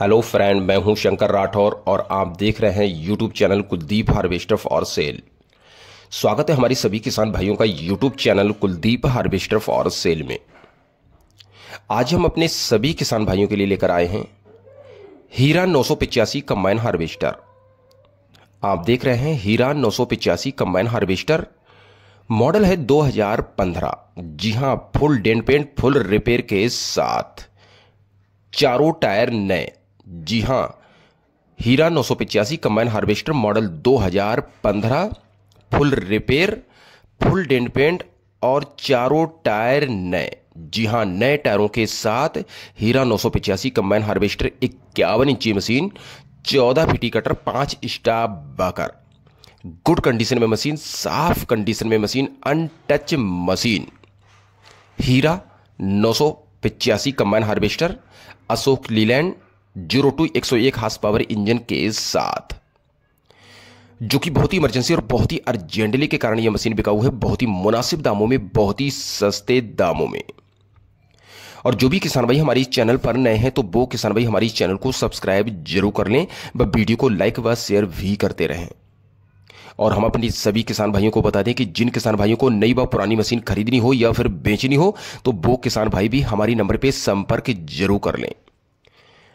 hello friend मैं हूं शंकर राठौर और आप देख रहे हैं YouTube channel Kuldeep harvester for sale स्वागत है हमारी सभी किसान भाइयों का YouTube channel Kuldeep harvester for sale में आज हम अपने सभी किसान भाइयों के लिए लेकर आए हैं हीरा नौ सौ पिचासी कंबाइन हार्वेस्टर आप देख रहे हैं हीरा नौ सौ पिचासी कंबाइन हार्वेस्टर मॉडल है 2015 जी हां full dent paint full repair के साथ चारों टायर नए जी हाँ हीरा नौ सौ पिचासी combine harvester model 2015 full repair full dent paint और चारों टायर नए जी हाँ नए टायरों के साथ हीरा नौ सौ पिचासी कंबाइन हार्वेस्टर इक्यावन इंची मशीन चौदह फिटी कटर पांच स्टाफ बाकर गुड कंडीशन में मशीन साफ कंडीशन में मशीन अनटच मशीन हीरा नौ सौ पिचासी combine harvester Ashok Leyland zero two एक सौ एक हाथ पावर इंजन के साथ जो कि बहुत ही इमरजेंसी और बहुत ही अर्जेंटली के कारण यह मशीन बिकाऊ है बहुत ही मुनासिब दामों में बहुत ही सस्ते दामों में और जो भी किसान भाई हमारी चैनल पर नए हैं तो वो किसान भाई हमारी चैनल को सब्सक्राइब जरूर कर लें व वीडियो को लाइक व शेयर भी करते रहें और हम अपनी सभी किसान भाइयों को बता दें कि जिन किसान भाइयों को नई व पुरानी मशीन खरीदनी हो या फिर बेचनी हो तो वो किसान भाई भी हमारी नंबर पर संपर्क जरूर कर लें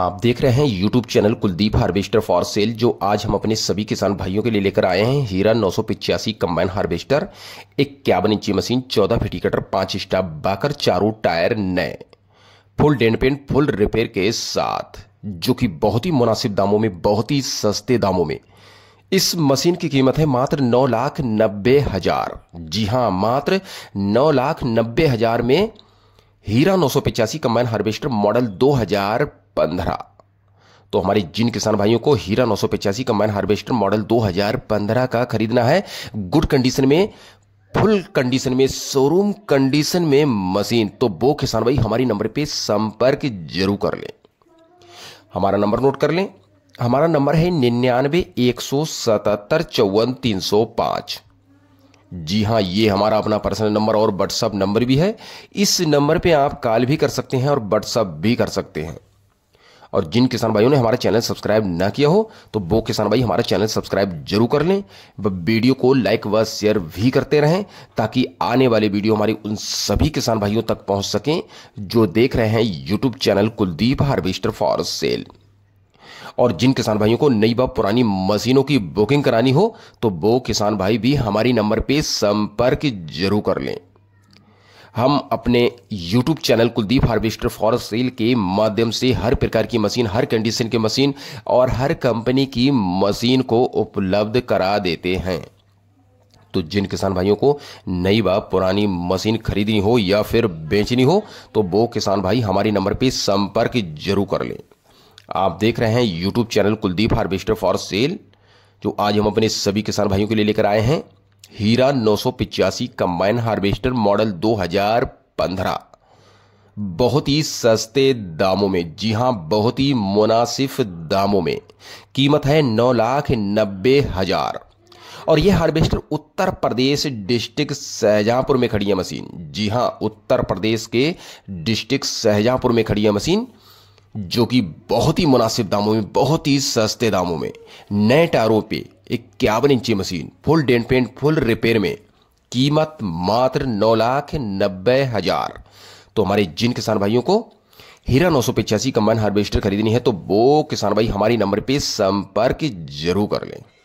आप देख रहे हैं YouTube channel Kuldeep harvester for sale जो आज हम अपने सभी किसान भाइयों के लिए लेकर आए हैं हीरा नौ सौ पिचासी कम्बाइन हार्वेस्टर इक्यावन इंची मशीन चौदह फिटी कटर पांच स्टाफ बाकर चारों टायर नए full dent paint full repair के साथ जो कि बहुत ही मुनासिब दामों में बहुत ही सस्ते दामों में इस मशीन की कीमत है मात्र नौ लाख नब्बे हजार जी हां मात्र नौ लाख नब्बे हजार में हीरा नौ सौ पिचासी कम्बाइन हार्वेस्टर मॉडल दो हजार पंद्रह तो हमारे जिन किसान भाइयों को हीरा नौ सौ पचासी कंबाइन हार्वेस्टर मॉडल 2015 का खरीदना है गुड कंडीशन में फुल कंडीशन में शोरूम कंडीशन में मशीन तो वो किसान भाई हमारे नंबर पे संपर्क जरूर कर लें हमारा नंबर नोट कर लें हमारा नंबर है निन्यानवे एक सौ सतहत्तर चौवन तीन सौ पांच जी हाँ ये हमारा अपना पर्सनल नंबर और व्हाट्सअप नंबर भी है इस नंबर पे आप कॉल भी कर सकते हैं और व्हाट्सअप भी कर सकते हैं और जिन किसान भाइयों ने हमारा चैनल सब्सक्राइब ना किया हो तो वो किसान भाई हमारा चैनल सब्सक्राइब जरूर कर लें वीडियो को लाइक व शेयर भी करते रहें ताकि आने वाले वीडियो हमारी उन सभी किसान भाइयों तक पहुंच सकें जो देख रहे हैं YouTube channel Kuldeep harvester for sale और जिन किसान भाइयों को नई व पुरानी मशीनों की बुकिंग करानी हो तो वो किसान भाई भी हमारी नंबर पर संपर्क जरूर कर लें हम अपने YouTube channel Kuldeep harvester for sale के माध्यम से हर प्रकार की मशीन हर कंडीशन की मशीन और हर कंपनी की मशीन को उपलब्ध करा देते हैं तो जिन किसान भाइयों को नई बा पुरानी मशीन खरीदनी हो या फिर बेचनी हो तो वो किसान भाई हमारे नंबर पे संपर्क जरूर कर लें आप देख रहे हैं YouTube channel Kuldeep harvester for sale जो आज हम अपने सभी किसान भाइयों के लिए लेकर आए हैं हीरा नौ सौ पिचासी कंबाइन हार्वेस्टर मॉडल 2015 बहुत ही सस्ते दामों में जी हां बहुत ही मुनासिब दामों में कीमत है नौ लाख नब्बे हजार और यह हार्वेस्टर उत्तर प्रदेश डिस्ट्रिक्ट सहजापुर में खड़ी है मशीन जी हां उत्तर प्रदेश के डिस्ट्रिक्ट सहजापुर में खड़ी है मशीन जो कि बहुत ही मुनासिब दामों में बहुत ही सस्ते दामों में नए टायरों पे इक्यावन इंची machine full dent paint full repair में कीमत मात्र नौ लाख नब्बे हजार तो हमारे जिन किसान भाइयों को हीरा नौ सौ पिचासी कम्बाइन हार्वेस्टर खरीदनी है तो वो किसान भाई हमारी नंबर पे संपर्क जरूर कर लें